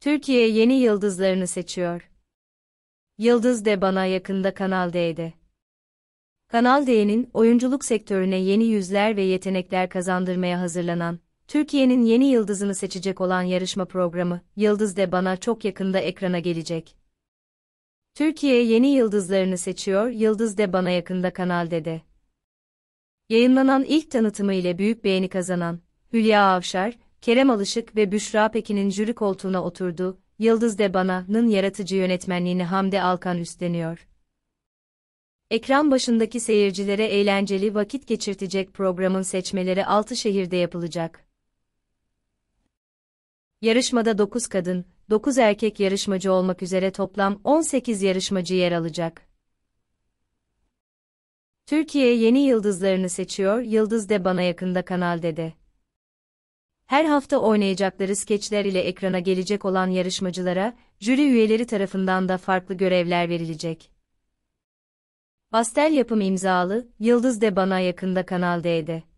Türkiye yeni yıldızlarını seçiyor. Yıldız de bana yakında Kanal D'de. Kanal D'nin oyunculuk sektörüne yeni yüzler ve yetenekler kazandırmaya hazırlanan, Türkiye'nin yeni yıldızını seçecek olan yarışma programı, Yıldız de bana çok yakında ekrana gelecek. Türkiye yeni yıldızlarını seçiyor, Yıldız de bana yakında Kanal D'de. Yayınlanan ilk tanıtımı ile büyük beğeni kazanan, Hülya Avşar, Kerem Alışık ve Büşra Pekin'in jüri koltuğuna oturdu, Yıldız Debana'nın yaratıcı yönetmenliğini Hamdi Alkan üstleniyor. Ekran başındaki seyircilere eğlenceli vakit geçirtecek programın seçmeleri 6 şehirde yapılacak. Yarışmada 9 kadın, 9 erkek yarışmacı olmak üzere toplam 18 yarışmacı yer alacak. Türkiye yeni yıldızlarını seçiyor, Yıldız de bana yakında Kanal dedi her hafta oynayacakları skeçler ile ekrana gelecek olan yarışmacılara, jüri üyeleri tarafından da farklı görevler verilecek. Pastel yapım imzalı, Yıldız de bana yakında Kanal D'de.